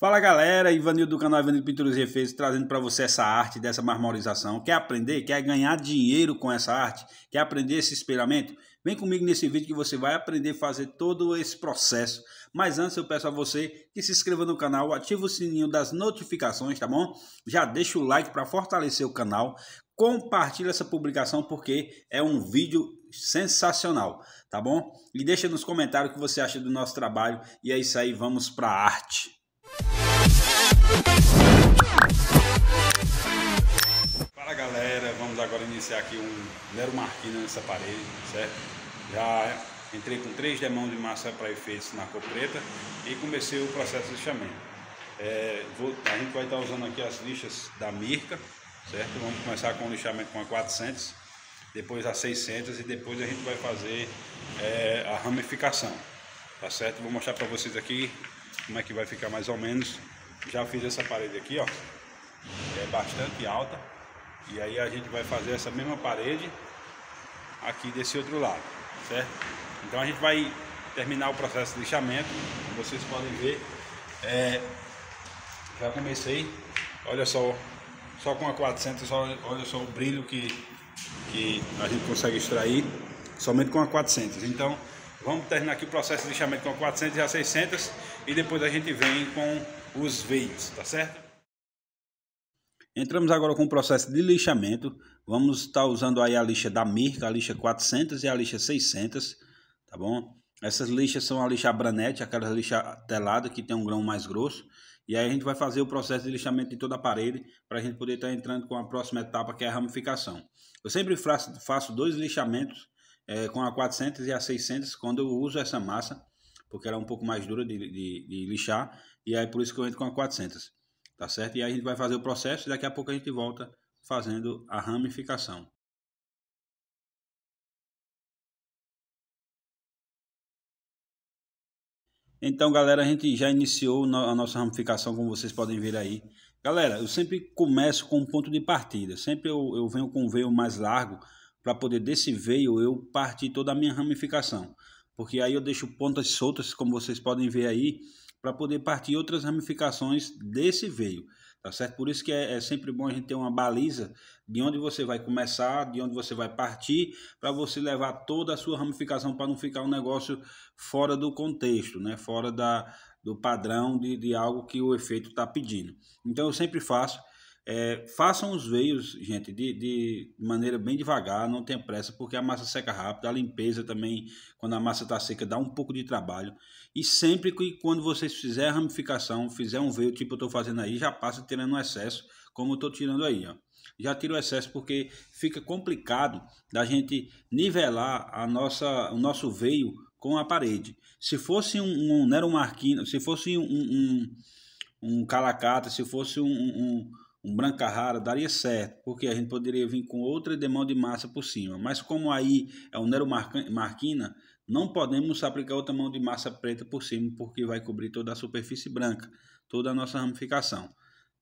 Fala galera, Ivanildo do canal Ivanildo Pinturas e Efeitos trazendo para você essa arte dessa marmorização. Quer aprender? Quer ganhar dinheiro com essa arte? Quer aprender esse experimento, Vem comigo nesse vídeo que você vai aprender a fazer todo esse processo. Mas antes eu peço a você que se inscreva no canal, ative o sininho das notificações, tá bom? Já deixa o like para fortalecer o canal. Compartilha essa publicação porque é um vídeo sensacional, tá bom? E deixa nos comentários o que você acha do nosso trabalho. E é isso aí, vamos para a arte. Fala galera, vamos agora iniciar aqui um Nero Marquina nessa parede, certo? Já entrei com três demãos de massa para efeitos na cor preta e comecei o processo de lixamento. É, vou, a gente vai estar usando aqui as lixas da Mirka, certo? Vamos começar com o lixamento com a 400, depois a 600 e depois a gente vai fazer é, a ramificação, tá certo? Vou mostrar para vocês aqui como é que vai ficar mais ou menos já fiz essa parede aqui, ó. É bastante alta. E aí a gente vai fazer essa mesma parede aqui desse outro lado, certo? Então a gente vai terminar o processo de lixamento. Como vocês podem ver, é, já comecei. Olha só, só com a 400, olha, só o brilho que, que a gente consegue extrair somente com a 400. Então, vamos terminar aqui o processo de lixamento com a 400 e a 600 e depois a gente vem com os veios, tá certo? Entramos agora com o processo de lixamento. Vamos estar tá usando aí a lixa da Mirka, a lixa 400 e a lixa 600, tá bom? Essas lixas são a lixa branete, aquela lixa telada que tem um grão mais grosso. E aí a gente vai fazer o processo de lixamento de toda a parede para a gente poder estar tá entrando com a próxima etapa que é a ramificação. Eu sempre faço, faço dois lixamentos é, com a 400 e a 600 quando eu uso essa massa porque ela é um pouco mais dura de, de, de lixar, e aí por isso que eu entro com a 400, tá certo? E aí a gente vai fazer o processo e daqui a pouco a gente volta fazendo a ramificação. Então, galera, a gente já iniciou a nossa ramificação, como vocês podem ver aí. Galera, eu sempre começo com um ponto de partida. Sempre eu, eu venho com um veio mais largo para poder desse veio eu partir toda a minha ramificação porque aí eu deixo pontas soltas, como vocês podem ver aí, para poder partir outras ramificações desse veio, tá certo? Por isso que é, é, sempre bom a gente ter uma baliza de onde você vai começar, de onde você vai partir, para você levar toda a sua ramificação para não ficar um negócio fora do contexto, né? Fora da, do padrão de, de algo que o efeito está pedindo. Então eu sempre faço é, façam os veios, gente, de, de maneira bem devagar, não tenha pressa, porque a massa seca rápido, a limpeza também, quando a massa está seca, dá um pouco de trabalho. E sempre que quando vocês fizerem a ramificação, fizer um veio tipo eu estou fazendo aí, já passa tirando um excesso, como eu estou tirando aí, ó. Já tira o excesso porque fica complicado da gente nivelar a nossa, o nosso veio com a parede. Se fosse um, um marquinho, se fosse um, um, um calacata, se fosse um, um um branca rara daria certo, porque a gente poderia vir com outra demão de massa por cima. Mas como aí é o Nero Marquina, não podemos aplicar outra mão de massa preta por cima, porque vai cobrir toda a superfície branca, toda a nossa ramificação,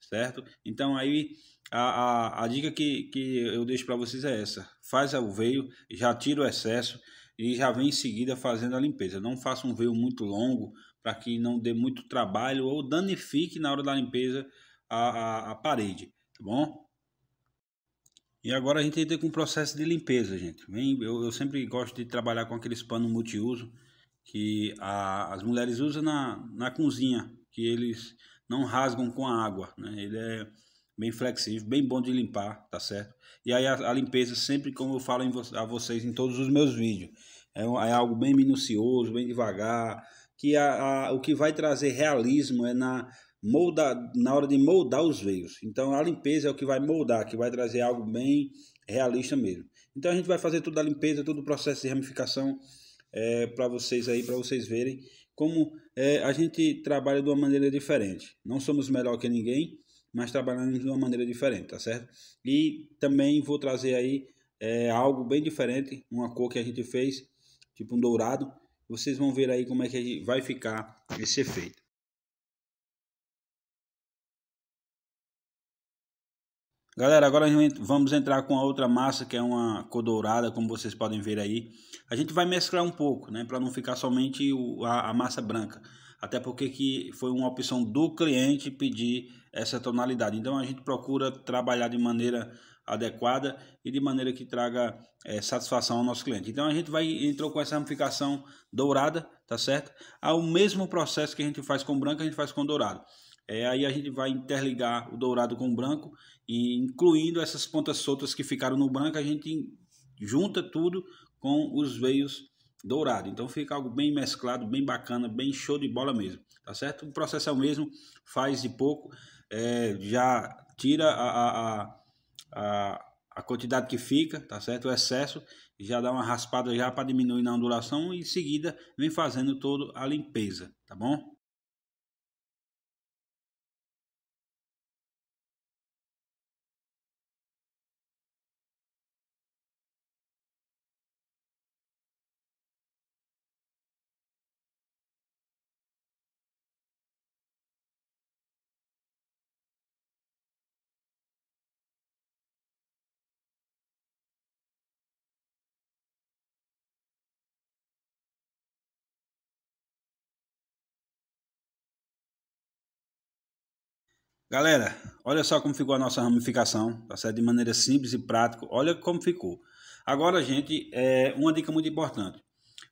certo? Então aí a, a, a dica que, que eu deixo para vocês é essa. Faz o veio, já tira o excesso e já vem em seguida fazendo a limpeza. Não faça um veio muito longo, para que não dê muito trabalho ou danifique na hora da limpeza a, a, a parede, tá bom? E agora a gente entra com o processo de limpeza, gente. Vem, eu, eu, sempre gosto de trabalhar com aqueles panos multiuso que a, as mulheres usam na, na cozinha, que eles não rasgam com a água, né? Ele é bem flexível, bem bom de limpar, tá certo? E aí a, a limpeza sempre, como eu falo vo a vocês em todos os meus vídeos, é, é algo bem minucioso, bem devagar, que a, a, o que vai trazer realismo é na moldar, na hora de moldar os veios. Então a limpeza é o que vai moldar, que vai trazer algo bem realista mesmo. Então a gente vai fazer toda a limpeza, todo o processo de ramificação é, para vocês aí, para vocês verem como é, a gente trabalha de uma maneira diferente. Não somos melhor que ninguém, mas trabalhamos de uma maneira diferente, tá certo? E também vou trazer aí é, algo bem diferente, uma cor que a gente fez, tipo um dourado. Vocês vão ver aí como é que vai ficar esse efeito. Galera, agora vamos entrar com a outra massa, que é uma cor dourada, como vocês podem ver aí. A gente vai mesclar um pouco, né, para não ficar somente o, a, a, massa branca. Até porque que foi uma opção do cliente pedir essa tonalidade. Então a gente procura trabalhar de maneira adequada e de maneira que traga é, satisfação ao nosso cliente. Então a gente vai entrou com essa ramificação dourada, tá certo? Ao mesmo processo que a gente faz com branca, a gente faz com dourado. É, aí a gente vai interligar o dourado com o branco, e incluindo essas pontas soltas que ficaram no branco, a gente junta tudo com os veios dourado. Então fica algo bem mesclado, bem bacana, bem show de bola mesmo, tá certo? O processo é o mesmo, faz de pouco, é, já tira a, a, a, a, quantidade que fica, tá certo? O excesso, já dá uma raspada já para diminuir na ondulação e em seguida vem fazendo toda a limpeza, tá bom? Galera, olha só como ficou a nossa ramificação, tá certo? De maneira simples e prática, olha como ficou. Agora, gente, é uma dica muito importante.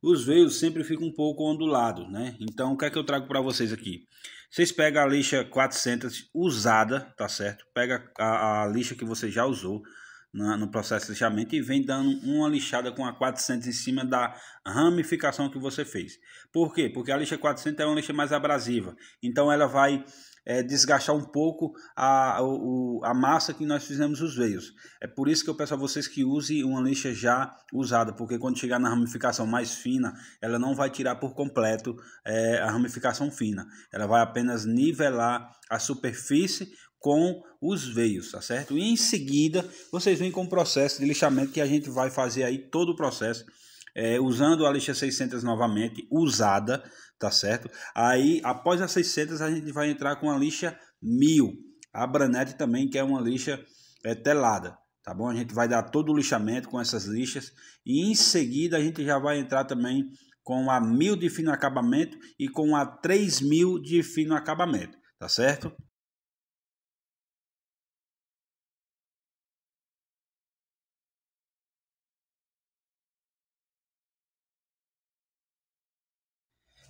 Os veios sempre ficam um pouco ondulados, né? Então, o que é que eu trago para vocês aqui? Vocês pegam a lixa 400 usada, tá certo? Pega a, a lixa que você já usou na, no processo de lixamento e vem dando uma lixada com a 400 em cima da ramificação que você fez. Por quê? Porque a lixa 400 é uma lixa mais abrasiva. Então, ela vai é, desgastar um pouco a, a, a massa que nós fizemos os veios. É por isso que eu peço a vocês que usem uma lixa já usada, porque quando chegar na ramificação mais fina, ela não vai tirar por completo é, a ramificação fina. Ela vai apenas nivelar a superfície com os veios, tá certo? E em seguida, vocês vêm com o processo de lixamento que a gente vai fazer aí todo o processo é, usando a lixa 600 novamente, usada, tá certo? Aí, após a 600, a gente vai entrar com a lixa 1000. A Branete também, que é uma lixa é, telada, tá bom? A gente vai dar todo o lixamento com essas lixas. E em seguida, a gente já vai entrar também com a 1000 de fino acabamento e com a 3000 de fino acabamento, tá certo?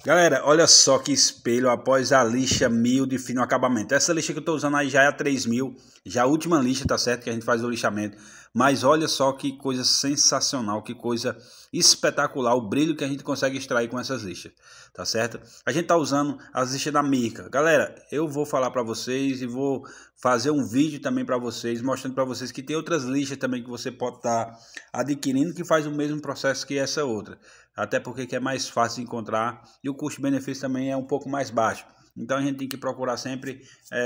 Galera, olha só que espelho após a lixa 1000 de fino acabamento. Essa lixa que eu estou usando aí já é a 3000, já a última lixa, tá certo? Que a gente faz o lixamento. Mas olha só que coisa sensacional, que coisa espetacular o brilho que a gente consegue extrair com essas lixas, tá certo? A gente tá usando as lixas da Mica. Galera, eu vou falar para vocês e vou fazer um vídeo também para vocês, mostrando para vocês que tem outras lixas também que você pode estar tá adquirindo que faz o mesmo processo que essa outra. Até porque é mais fácil encontrar e o custo-benefício também é um pouco mais baixo. Então a gente tem que procurar sempre é,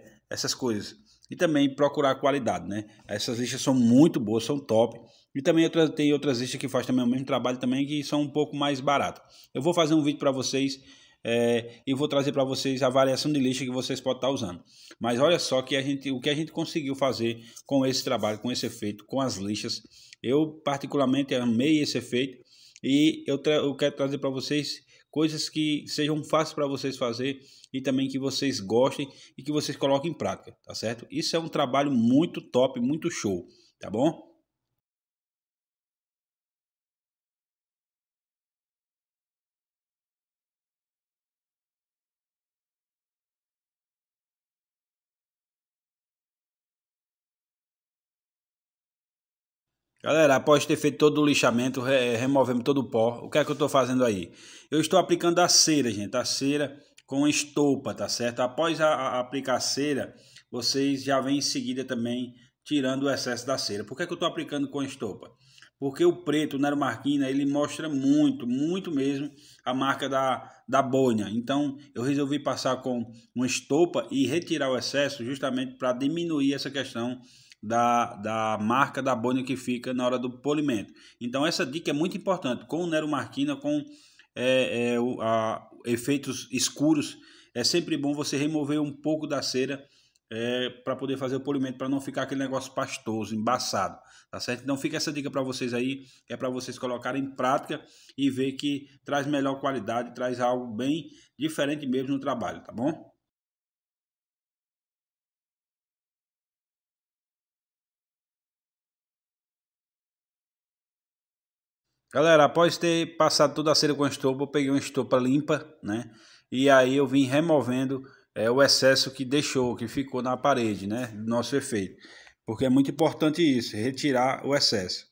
é, essas coisas e também procurar qualidade, né? Essas listas são muito boas, são top. E também outra, tem outras listas que faz também o mesmo trabalho também que são um pouco mais baratas. Eu vou fazer um vídeo para vocês é, e vou trazer para vocês a variação de lista que vocês podem estar tá usando. Mas olha só que a gente, o que a gente conseguiu fazer com esse trabalho, com esse efeito, com as listas. Eu particularmente amei esse efeito e eu, eu quero trazer para vocês coisas que sejam fáceis para vocês fazer e também que vocês gostem e que vocês coloquem em prática, tá certo? Isso é um trabalho muito top, muito show, tá bom? Galera, após ter feito todo o lixamento, removemos todo o pó, o que é que eu estou fazendo aí? Eu estou aplicando a cera, gente. A cera com estopa, tá certo? Após a, a, aplicar a cera, vocês já vêm em seguida também tirando o excesso da cera. Por que, é que eu estou aplicando com estopa? Porque o preto, o Nero Marquina, ele mostra muito, muito mesmo a marca da, da bolha. Então, eu resolvi passar com uma estopa e retirar o excesso justamente para diminuir essa questão da, da marca da bolha que fica na hora do polimento. Então, essa dica é muito importante. Com o Nero Marquina, com é, é a, efeitos escuros, é sempre bom você remover um pouco da cera é, para poder fazer o polimento, para não ficar aquele negócio pastoso, embaçado, tá certo? Então fica essa dica para vocês aí, é para vocês colocarem em prática e ver que traz melhor qualidade, traz algo bem diferente mesmo no trabalho, tá bom? Galera, após ter passado toda a cera com a estopa, eu peguei uma estopa limpa, né? E aí eu vim removendo é, o excesso que deixou, que ficou na parede, né? Do nosso efeito. Porque é muito importante isso, retirar o excesso.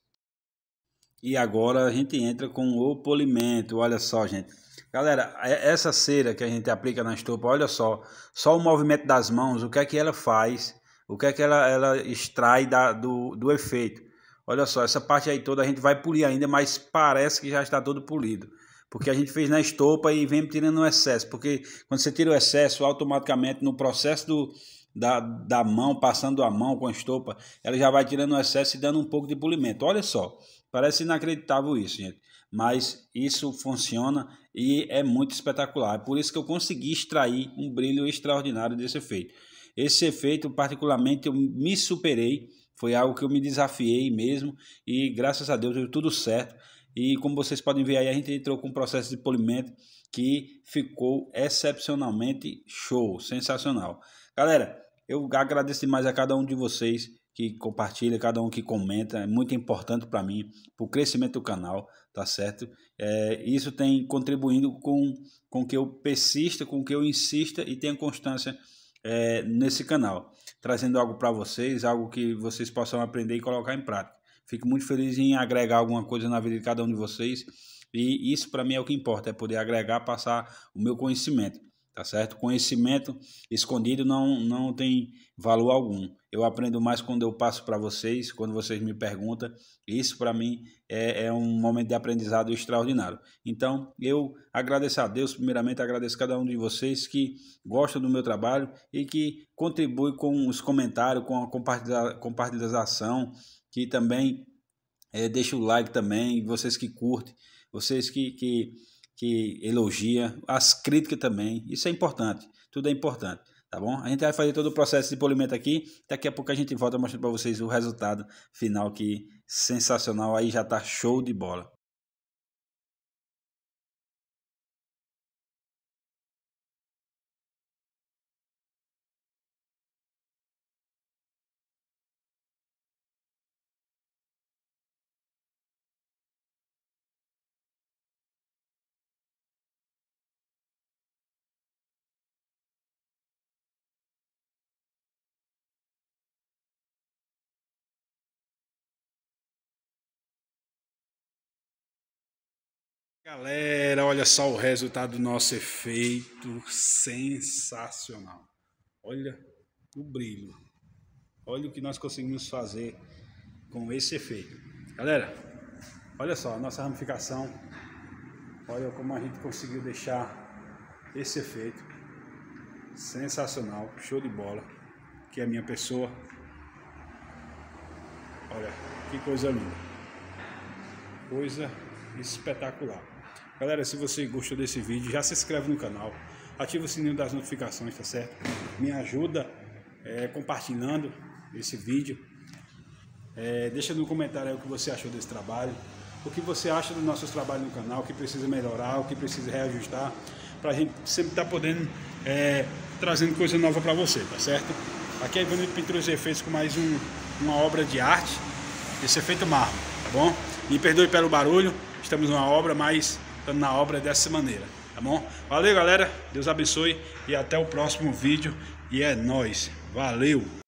E agora a gente entra com o polimento, olha só, gente. Galera, é, essa cera que a gente aplica na estopa, olha só, só o movimento das mãos, o que é que ela faz, o que é que ela, ela extrai da, do, do efeito. Olha só, essa parte aí toda a gente vai polir ainda, mas parece que já está todo polido. Porque a gente fez na estopa e vem tirando o excesso. Porque quando você tira o excesso, automaticamente no processo do, da, da mão, passando a mão com a estopa, ela já vai tirando o excesso e dando um pouco de polimento. Olha só, parece inacreditável isso, gente. Mas isso funciona e é muito espetacular. É por isso que eu consegui extrair um brilho extraordinário desse efeito. Esse efeito, particularmente, eu me superei foi algo que eu me desafiei mesmo e graças a Deus deu tudo certo. E como vocês podem ver aí, a gente entrou com um processo de polimento que ficou excepcionalmente show, sensacional. Galera, eu agradeço demais a cada um de vocês que compartilha, cada um que comenta, é muito importante para mim, para o crescimento do canal, tá certo? É, isso tem contribuindo com, com que eu persista, com que eu insista e tenha constância é, nesse canal, trazendo algo para vocês, algo que vocês possam aprender e colocar em prática. Fico muito feliz em agregar alguma coisa na vida de cada um de vocês e isso para mim é o que importa, é poder agregar, passar o meu conhecimento tá certo? Conhecimento escondido não, não tem valor algum. Eu aprendo mais quando eu passo para vocês, quando vocês me perguntam. Isso para mim é, é, um momento de aprendizado extraordinário. Então eu agradeço a Deus, primeiramente agradeço a cada um de vocês que gosta do meu trabalho e que contribui com os comentários, com a compartilhação, que também é, deixa o like também, vocês que curtem, vocês que, que que elogia, as críticas também. Isso é importante, tudo é importante, tá bom? A gente vai fazer todo o processo de polimento aqui, daqui a pouco a gente volta mostrando para vocês o resultado final que sensacional, aí já tá show de bola. Galera, olha só o resultado do nosso efeito sensacional. Olha o brilho. Olha o que nós conseguimos fazer com esse efeito. Galera, olha só a nossa ramificação. Olha como a gente conseguiu deixar esse efeito sensacional, show de bola, que é a minha pessoa. Olha, que coisa linda. Coisa espetacular. Galera, se você gostou desse vídeo, já se inscreve no canal, ativa o sininho das notificações, tá certo? Me ajuda é, compartilhando esse vídeo. É, deixa no comentário o que você achou desse trabalho, o que você acha dos nossos trabalhos no canal, o que precisa melhorar, o que precisa reajustar, para a gente sempre estar tá podendo, é, trazendo coisa nova para você, tá certo? Aqui é Ivanildo Pinturas e Efeitos com mais um, uma obra de arte, esse efeito mármore, tá bom? Me perdoe pelo barulho, estamos numa obra, mas colocando na obra dessa maneira, tá bom? Valeu, galera. Deus abençoe e até o próximo vídeo. E é nóis. Valeu!